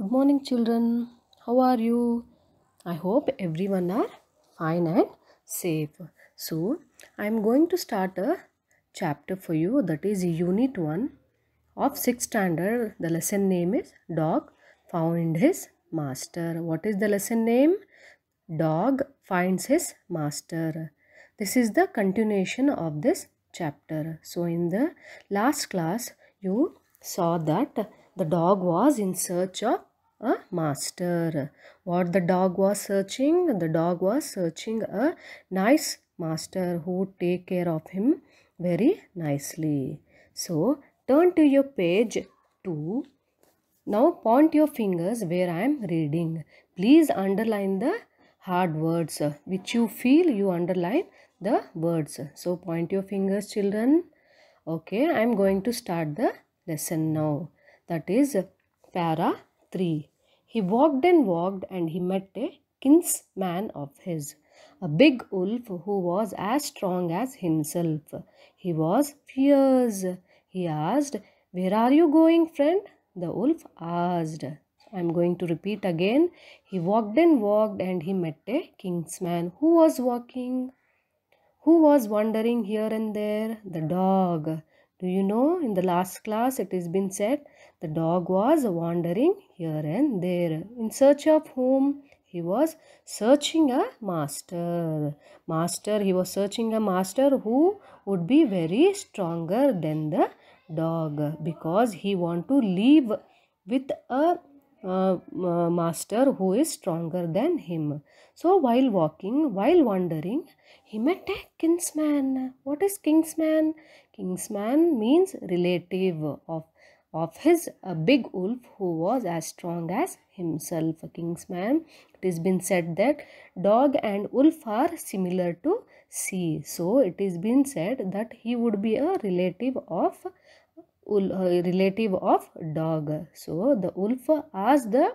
good morning children how are you i hope everyone are fine and safe so i am going to start a chapter for you that is unit 1 of 6th standard the lesson name is dog found his master what is the lesson name dog finds his master this is the continuation of this chapter so in the last class you saw that the dog was in search of a master. What the dog was searching? The dog was searching a nice master who would take care of him very nicely. So, turn to your page 2. Now, point your fingers where I am reading. Please underline the hard words which you feel you underline the words. So, point your fingers children. Okay, I am going to start the lesson now. That is para 3. He walked and walked and he met a kinsman of his, a big wolf who was as strong as himself. He was fierce. He asked, Where are you going, friend? The wolf asked. I'm going to repeat again. He walked and walked and he met a kinsman who was walking, who was wandering here and there, the dog. Do you know, in the last class it has been said the dog was wandering here and there. In search of whom? He was searching a master. Master, he was searching a master who would be very stronger than the dog because he want to live with a uh, master who is stronger than him. So while walking, while wandering, he met a kinsman. What is kinsman? Kinsman means relative of of his a big wolf who was as strong as himself a king's man it has been said that dog and wolf are similar to sea so it has been said that he would be a relative of uh, relative of dog so the wolf as the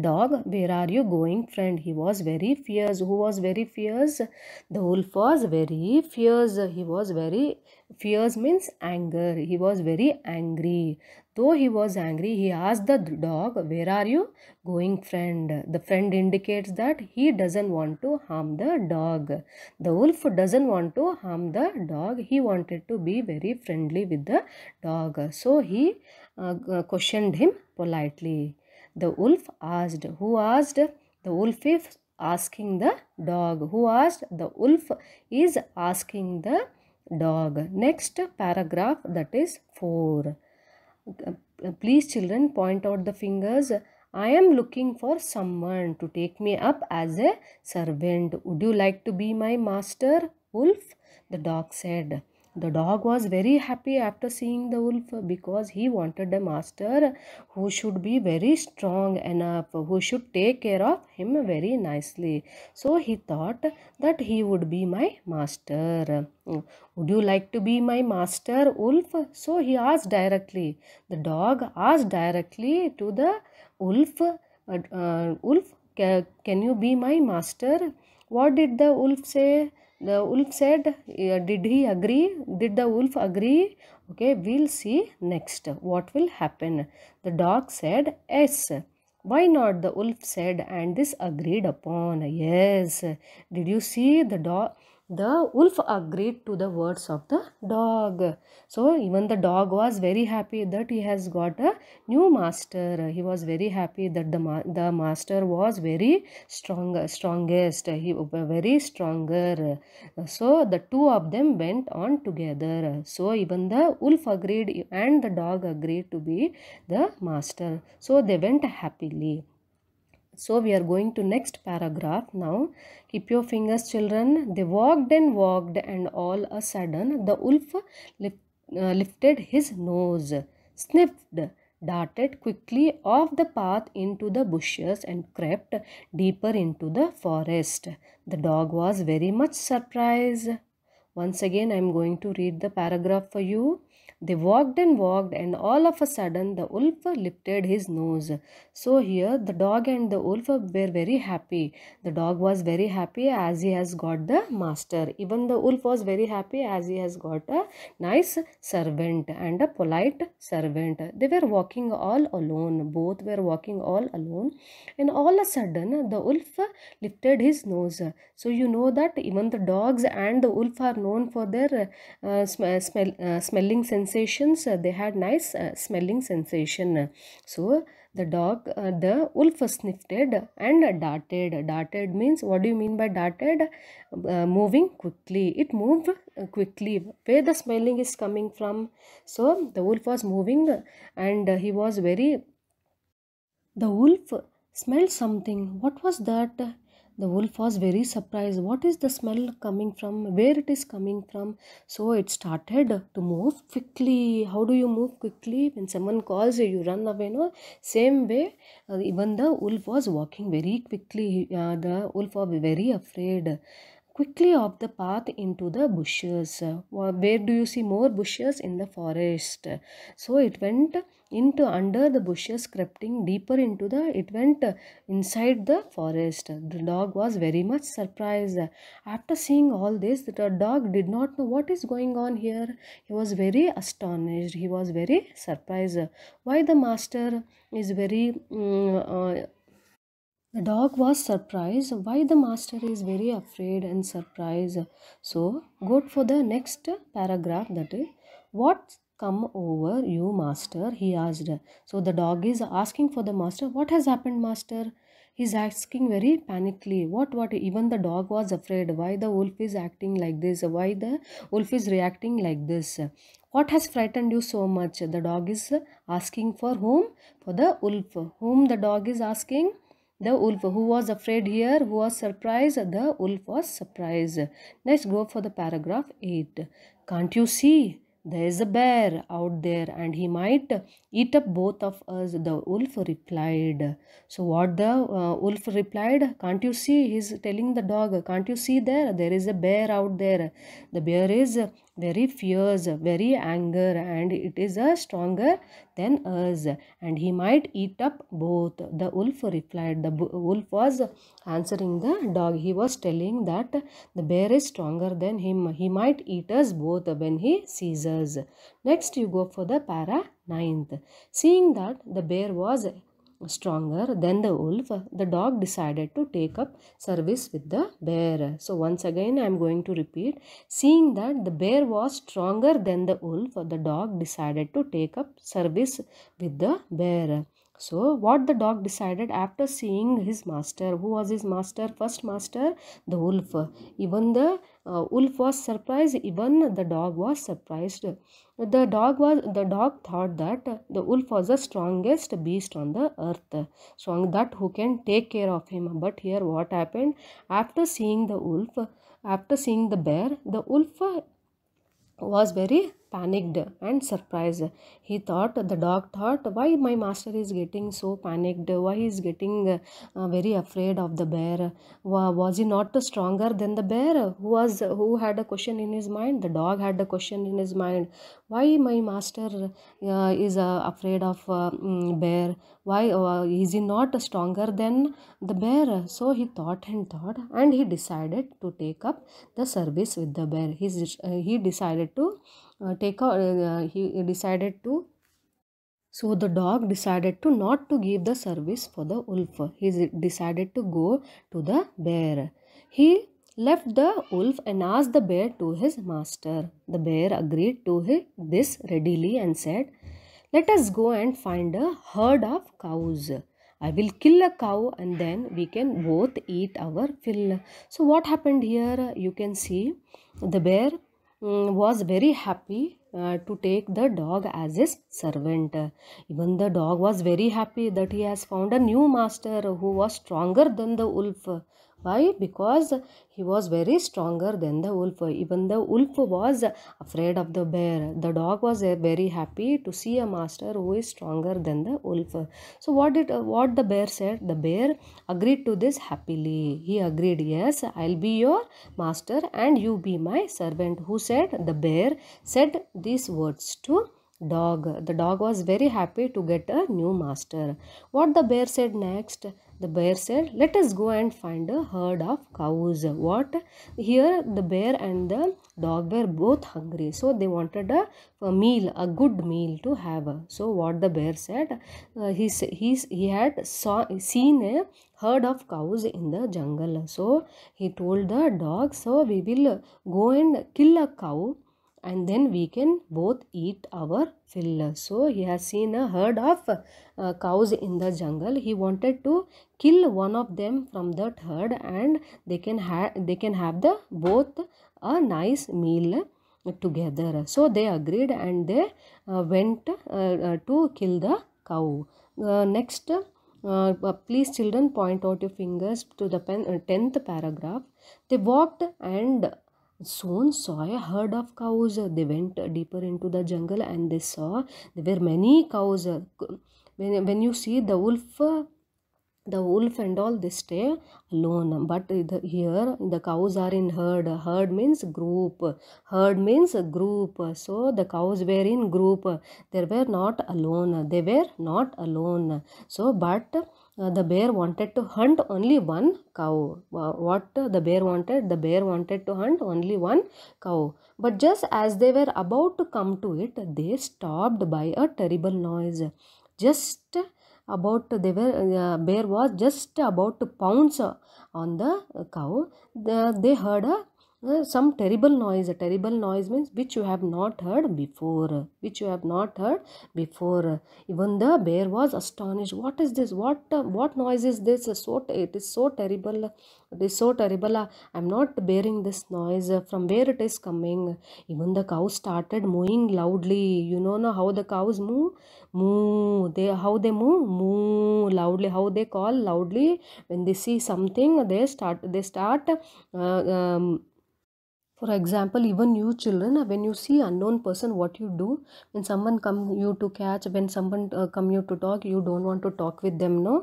dog where are you going friend he was very fierce who was very fierce the wolf was very fierce he was very fierce means anger he was very angry though he was angry he asked the dog where are you going friend the friend indicates that he doesn't want to harm the dog the wolf doesn't want to harm the dog he wanted to be very friendly with the dog so he uh, questioned him politely the wolf asked. Who asked? The wolf is asking the dog. Who asked? The wolf is asking the dog. Next paragraph that is 4. Please children point out the fingers. I am looking for someone to take me up as a servant. Would you like to be my master? Wolf. The dog said. The dog was very happy after seeing the wolf because he wanted a master who should be very strong enough, who should take care of him very nicely. So he thought that he would be my master. Would you like to be my master, wolf? So he asked directly. The dog asked directly to the wolf, uh, uh, wolf, can you be my master? What did the wolf say? the wolf said did he agree did the wolf agree okay we'll see next what will happen the dog said yes why not the wolf said and this agreed upon yes did you see the dog the wolf agreed to the words of the dog. So even the dog was very happy that he has got a new master. He was very happy that the, ma the master was very strong, strongest, he very stronger. So the two of them went on together. So even the wolf agreed and the dog agreed to be the master. So they went happily. So we are going to next paragraph now. Keep your fingers children. They walked and walked and all a sudden the wolf lift, uh, lifted his nose, sniffed, darted quickly off the path into the bushes and crept deeper into the forest. The dog was very much surprised. Once again I am going to read the paragraph for you. They walked and walked, and all of a sudden the wolf lifted his nose. So here the dog and the wolf were very happy. The dog was very happy as he has got the master. Even the wolf was very happy as he has got a nice servant and a polite servant. They were walking all alone. Both were walking all alone. And all of a sudden the wolf lifted his nose. So you know that even the dogs and the wolf are known for their uh, sm smell, uh, smelling sense sensations uh, they had nice uh, smelling sensation so the dog uh, the wolf sniffed and darted darted means what do you mean by darted uh, moving quickly it moved uh, quickly where the smelling is coming from so the wolf was moving and he was very the wolf smelled something what was that the wolf was very surprised what is the smell coming from where it is coming from so it started to move quickly how do you move quickly when someone calls you you run away no same way uh, even the wolf was walking very quickly uh, the wolf was very afraid quickly off the path into the bushes. Where do you see more bushes in the forest? So it went into under the bushes, crepting deeper into the, it went inside the forest. The dog was very much surprised. After seeing all this, the dog did not know what is going on here. He was very astonished. He was very surprised. Why the master is very... Um, uh, the dog was surprised why the master is very afraid and surprised. So go for the next paragraph that is what come over you master he asked. So the dog is asking for the master what has happened master he's asking very panically what what even the dog was afraid why the wolf is acting like this why the wolf is reacting like this what has frightened you so much the dog is asking for whom for the wolf whom the dog is asking the wolf. Who was afraid here? Who was surprised? The wolf was surprised. Let's go for the paragraph 8. Can't you see? There is a bear out there and he might eat up both of us, the wolf replied. So, what the uh, wolf replied? Can't you see? He's telling the dog, Can't you see there? There is a bear out there. The bear is very fierce, very anger and it is uh, stronger than us and he might eat up both. The wolf replied. The wolf was answering the dog. He was telling that the bear is stronger than him. He might eat us both when he sees us. Next you go for the para ninth. Seeing that the bear was stronger than the wolf, the dog decided to take up service with the bear. So once again I am going to repeat. Seeing that the bear was stronger than the wolf, the dog decided to take up service with the bear. So what the dog decided after seeing his master, who was his master, first master, the wolf. Even the uh, wolf was surprised, even the dog was surprised. The dog was the dog thought that the wolf was the strongest beast on the earth, strong that who can take care of him. But here what happened after seeing the wolf, after seeing the bear, the wolf was very panicked and surprised. He thought, the dog thought, why my master is getting so panicked? Why he is getting uh, very afraid of the bear? Was he not stronger than the bear? Who was who had a question in his mind? The dog had a question in his mind. Why my master uh, is uh, afraid of uh, mm, bear? Why uh, is he not stronger than the bear? So he thought and thought, and he decided to take up the service with the bear. He's, he decided to uh, take uh, uh, he decided to so the dog decided to not to give the service for the wolf. He decided to go to the bear. He left the wolf and asked the bear to his master. The bear agreed to this readily and said, Let us go and find a herd of cows. I will kill a cow and then we can both eat our fill. So what happened here? You can see the bear Mm, was very happy uh, to take the dog as his servant. Even the dog was very happy that he has found a new master who was stronger than the wolf why? Because he was very stronger than the wolf. Even the wolf was afraid of the bear. The dog was very happy to see a master who is stronger than the wolf. So what did what the bear said? The bear agreed to this happily. He agreed, yes, I'll be your master and you be my servant. Who said? The bear said these words to dog. The dog was very happy to get a new master. What the bear said next? The bear said, Let us go and find a herd of cows. What? Here the bear and the dog were both hungry. So they wanted a, a meal, a good meal to have. So what the bear said, uh, he, he, he had saw, seen a herd of cows in the jungle. So he told the dog, So we will go and kill a cow and then we can both eat our fill. So he has seen a herd of uh, cows in the jungle. He wanted to kill one of them from that herd and they can have they can have the both a nice meal together. So they agreed and they uh, went uh, uh to kill the cow. Uh, next. Uh, uh, please children point out your fingers to the pen, uh, 10th paragraph. They walked and Soon saw a herd of cows. They went deeper into the jungle and they saw there were many cows. When, when you see the wolf, the wolf and all they stay alone but the, here the cows are in herd herd means group herd means group so the cows were in group they were not alone they were not alone so but uh, the bear wanted to hunt only one cow. Uh, what the bear wanted? The bear wanted to hunt only one cow. But just as they were about to come to it, they stopped by a terrible noise. Just about they were uh, bear was just about to pounce on the cow. The, they heard a some terrible noise a terrible noise means which you have not heard before which you have not heard before even the bear was astonished what is this what uh, what noise is this so it is so terrible it is so terrible uh, i am not bearing this noise uh, from where it is coming even the cow started mooing loudly you know now how the cows moo moo they how they moo moo loudly how they call loudly when they see something they start they start uh, um, for example even you children when you see unknown person what you do when someone come you to catch when someone uh, come you to talk you don't want to talk with them no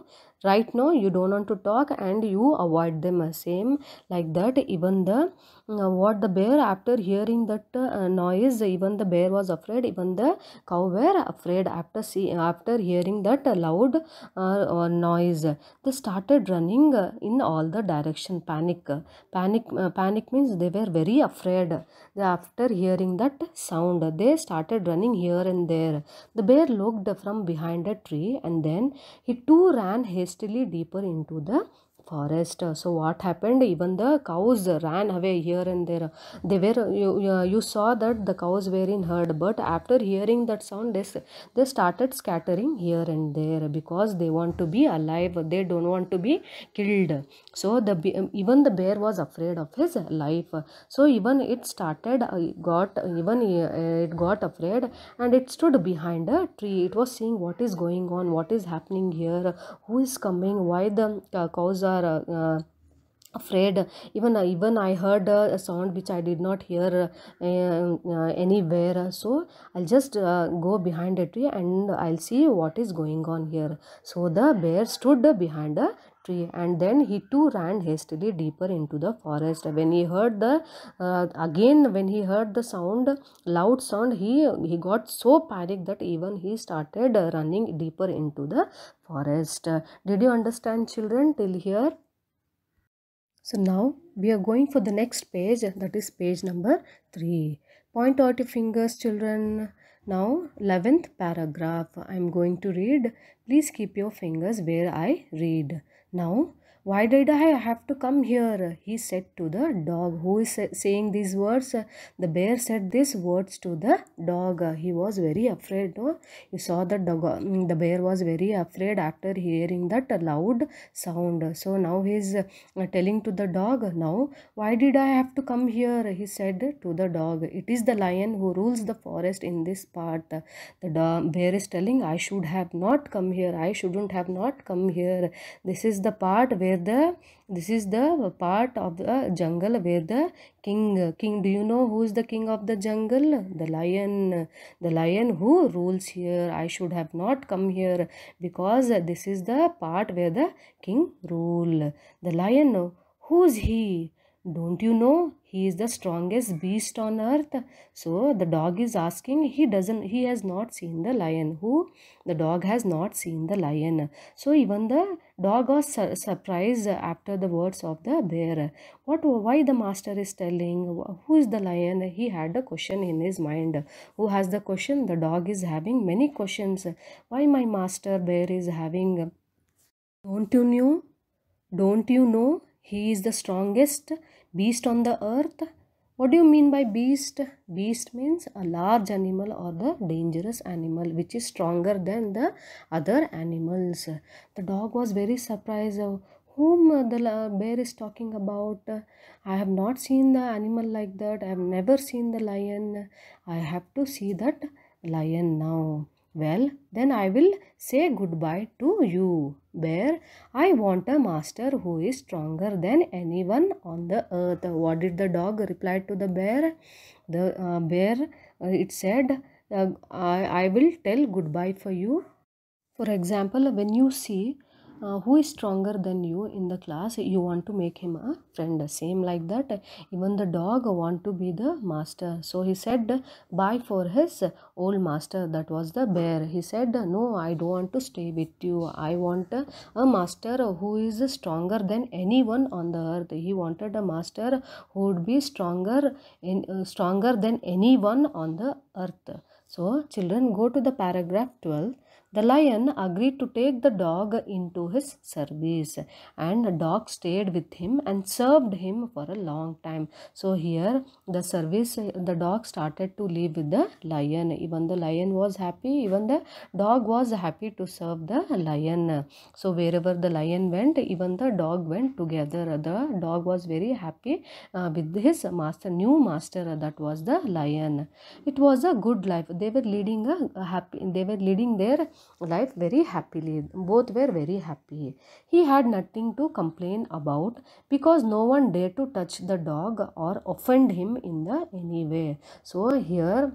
right now you don't want to talk and you avoid them uh, same like that even the uh, what the bear after hearing that uh, noise even the bear was afraid even the cow were afraid after see after hearing that loud uh, noise they started running uh, in all the direction panic panic uh, panic means they were very afraid after hearing that sound they started running here and there the bear looked from behind a tree and then he too ran his still deeper into the forest. Uh, so what happened? Even the cows ran away here and there. They were you, you saw that the cows were in herd, but after hearing that sound, they they started scattering here and there because they want to be alive. They don't want to be killed. So the um, even the bear was afraid of his life. So even it started uh, got even uh, it got afraid and it stood behind a tree. It was seeing what is going on, what is happening here, who is coming, why the cows are are uh, afraid even uh, even i heard a sound which i did not hear uh, uh, anywhere so i'll just uh, go behind a tree and i'll see what is going on here so the bear stood behind a tree and then he too ran hastily deeper into the forest when he heard the uh, again when he heard the sound loud sound he he got so panicked that even he started running deeper into the forest did you understand children till here so now we are going for the next page that is page number 3 point out your fingers children now 11th paragraph I am going to read. Please keep your fingers where I read. Now why did I have to come here? He said to the dog. Who is saying these words? The bear said these words to the dog. He was very afraid. No? You saw the dog. Um, the bear was very afraid after hearing that loud sound. So now he is uh, telling to the dog. Now, why did I have to come here? He said to the dog. It is the lion who rules the forest in this part. The dog, bear is telling, I should have not come here. I shouldn't have not come here. This is the part where where the this is the part of the jungle where the king king do you know who is the king of the jungle the lion the lion who rules here i should have not come here because this is the part where the king rule the lion who is he don't you know he is the strongest beast on earth? So the dog is asking, he doesn't, he has not seen the lion. Who? The dog has not seen the lion. So even the dog was surprised after the words of the bear. What, why the master is telling, who is the lion? He had a question in his mind. Who has the question? The dog is having many questions. Why my master bear is having, don't you know? Don't you know? He is the strongest beast on the earth what do you mean by beast beast means a large animal or the dangerous animal which is stronger than the other animals the dog was very surprised whom the bear is talking about i have not seen the animal like that i have never seen the lion i have to see that lion now well, then I will say goodbye to you, bear. I want a master who is stronger than anyone on the earth. What did the dog reply to the bear? The uh, bear, uh, it said, uh, I, I will tell goodbye for you. For example, when you see uh, who is stronger than you in the class you want to make him a friend same like that even the dog want to be the master so he said bye for his old master that was the bear he said no i don't want to stay with you i want a master who is stronger than anyone on the earth he wanted a master who would be stronger in uh, stronger than anyone on the earth so children go to the paragraph 12 the lion agreed to take the dog into his service and the dog stayed with him and served him for a long time. So here the service, the dog started to live with the lion. Even the lion was happy, even the dog was happy to serve the lion. So wherever the lion went, even the dog went together. The dog was very happy uh, with his master, new master uh, that was the lion. It was a good life. They were leading a, a happy, they were leading their life very happily. Both were very happy. He had nothing to complain about because no one dared to touch the dog or offend him in the any way. So here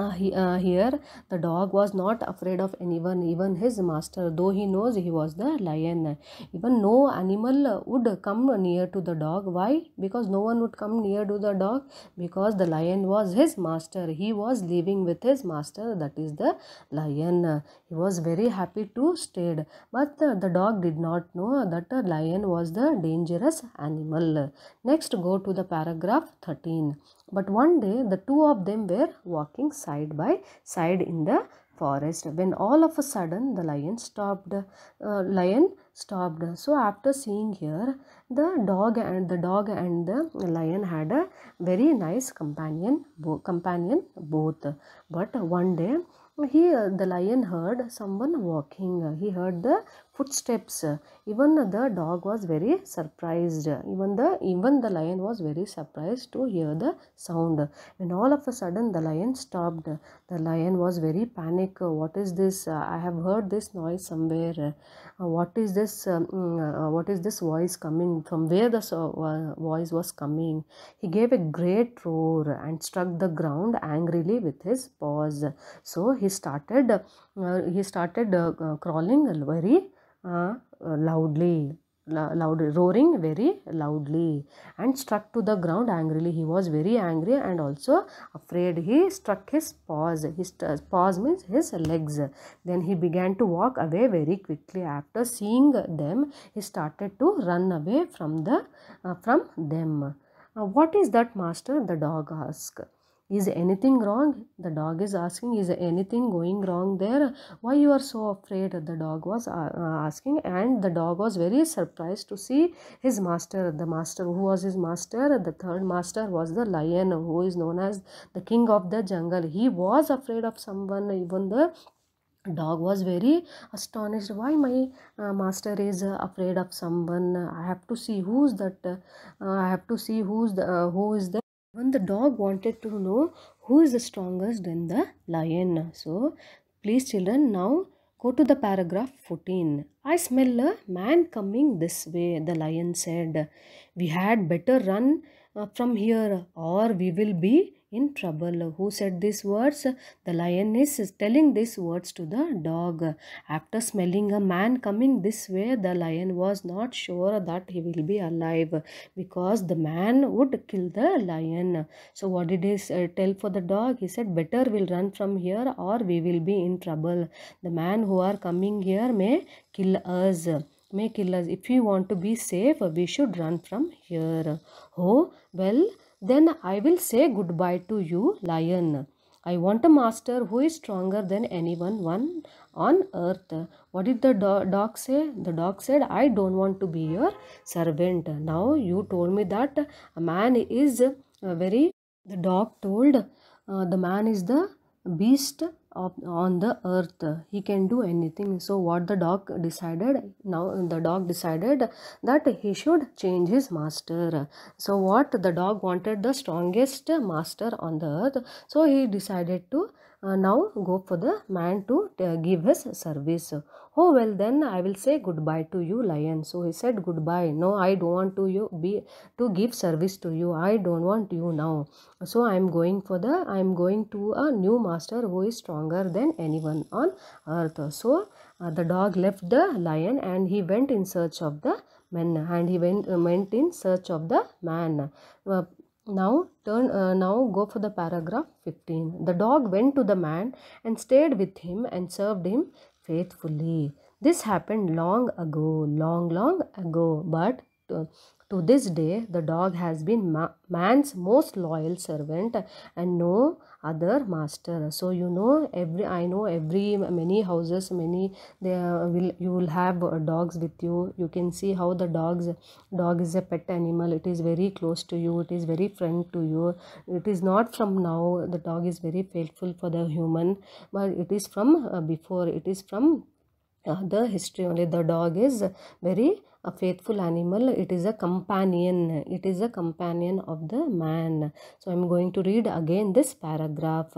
uh, he, uh, here the dog was not afraid of anyone even his master though he knows he was the lion even no animal would come near to the dog why because no one would come near to the dog because the lion was his master he was living with his master that is the lion he was very happy to stay but the dog did not know that a lion was the dangerous animal next go to the paragraph 13 but one day the two of them were walking side by side in the forest when all of a sudden the lion stopped uh, lion stopped so after seeing here the dog and the dog and the lion had a very nice companion bo companion both but one day he uh, the lion heard someone walking he heard the footsteps even the dog was very surprised even the even the lion was very surprised to hear the sound when all of a sudden the lion stopped the lion was very panic what is this i have heard this noise somewhere what is this mm, uh, what is this voice coming from where the uh, voice was coming he gave a great roar and struck the ground angrily with his paws so he started uh, he started uh, crawling very loudly loud roaring very loudly and struck to the ground angrily he was very angry and also afraid he struck his paws his uh, paws means his legs then he began to walk away very quickly after seeing them he started to run away from the uh, from them uh, what is that master the dog asked is anything wrong the dog is asking is anything going wrong there why you are so afraid the dog was uh, uh, asking and the dog was very surprised to see his master the master who was his master the third master was the lion who is known as the king of the jungle he was afraid of someone even the dog was very astonished why my uh, master is uh, afraid of someone i have to see who's that uh, i have to see who's the, uh, who is the when the dog wanted to know who is the strongest than the lion. So, please children now go to the paragraph 14. I smell a man coming this way, the lion said. We had better run uh, from here or we will be in trouble. Who said these words? The lioness is telling these words to the dog. After smelling a man coming this way, the lion was not sure that he will be alive because the man would kill the lion. So what did he uh, tell for the dog? He said, better we'll run from here or we will be in trouble. The man who are coming here may kill us may kill us if we want to be safe we should run from here oh well then I will say goodbye to you, lion. I want a master who is stronger than anyone one on earth. What did the dog say? The dog said, I don't want to be your servant. Now you told me that a man is a very, the dog told uh, the man is the beast on the earth he can do anything so what the dog decided now the dog decided that he should change his master so what the dog wanted the strongest master on the earth so he decided to uh, now go for the man to uh, give his service oh well then i will say goodbye to you lion so he said goodbye no i don't want to you be to give service to you i don't want you now so i am going for the i am going to a new master who is stronger than anyone on earth so uh, the dog left the lion and he went in search of the man. and he went, uh, went in search of the man uh, now turn uh, now go for the paragraph 15 the dog went to the man and stayed with him and served him faithfully. This happened long ago, long, long ago, but to, uh, to this day, the dog has been ma man's most loyal servant, and no other master so you know every i know every many houses many they will you will have uh, dogs with you you can see how the dogs dog is a pet animal it is very close to you it is very friend to you it is not from now the dog is very faithful for the human but it is from uh, before it is from uh, the history only the dog is very a faithful animal it is a companion it is a companion of the man so i'm going to read again this paragraph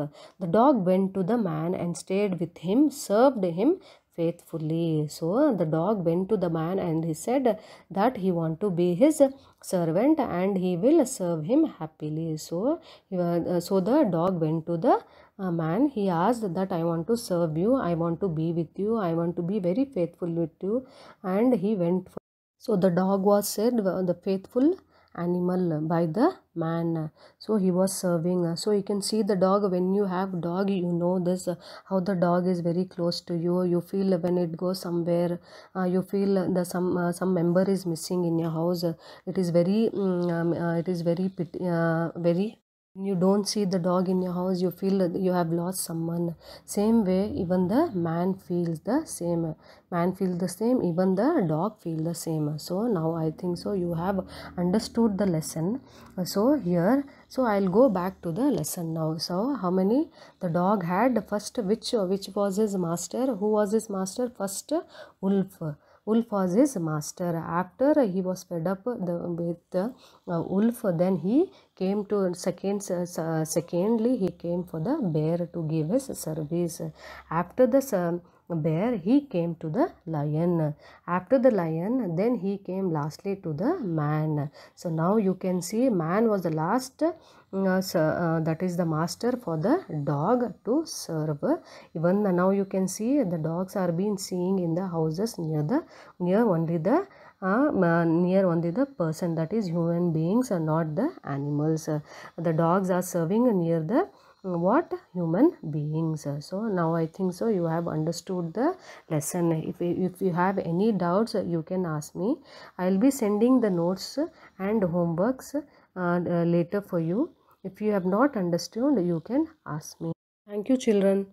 the dog went to the man and stayed with him served him faithfully so the dog went to the man and he said that he want to be his servant and he will serve him happily so uh, so the dog went to the uh, man he asked that i want to serve you i want to be with you i want to be very faithful with you and he went for so the dog was said uh, the faithful animal by the man so he was serving so you can see the dog when you have dog you know this uh, how the dog is very close to you you feel when it goes somewhere uh, you feel the some uh, some member is missing in your house it is very mm, um, uh, it is very pity, uh, very you don't see the dog in your house you feel you have lost someone same way even the man feels the same man feels the same even the dog feel the same so now i think so you have understood the lesson so here so i'll go back to the lesson now so how many the dog had first which which was his master who was his master first wolf Wolf was his master. After he was fed up the, with uh, Wolf, then he came to second, uh, uh, secondly he came for the bear to give his service. After the there he came to the lion after the lion then he came lastly to the man so now you can see man was the last uh, so, uh, that is the master for the dog to serve even now you can see the dogs are being seen in the houses near the near only the uh, uh near only the person that is human beings are not the animals the dogs are serving near the what human beings so now i think so you have understood the lesson if, if you have any doubts you can ask me i'll be sending the notes and homeworks uh, later for you if you have not understood you can ask me thank you children